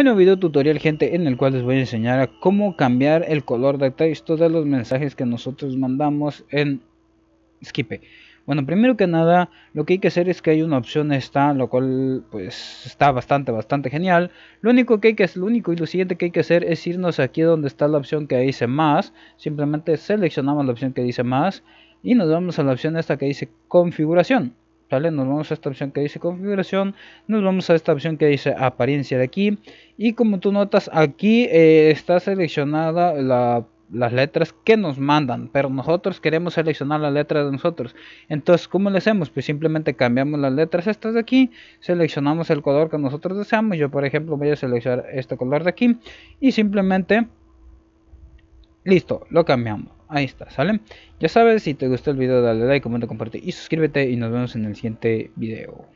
Bueno, video tutorial gente en el cual les voy a enseñar a cómo cambiar el color de texto de los mensajes que nosotros mandamos en Skipe. Bueno, primero que nada, lo que hay que hacer es que hay una opción esta, lo cual pues está bastante, bastante genial. Lo único que hay que lo único y lo siguiente que hay que hacer es irnos aquí donde está la opción que dice más. Simplemente seleccionamos la opción que dice más y nos vamos a la opción esta que dice configuración. Nos vamos a esta opción que dice configuración, nos vamos a esta opción que dice apariencia de aquí y como tú notas aquí eh, está seleccionada las letras que nos mandan pero nosotros queremos seleccionar las letras de nosotros entonces cómo le hacemos pues simplemente cambiamos las letras estas de aquí seleccionamos el color que nosotros deseamos yo por ejemplo voy a seleccionar este color de aquí y simplemente listo lo cambiamos ahí está, ¿sale? Ya sabes, si te gustó el video dale like, comenta, comparte y suscríbete y nos vemos en el siguiente video.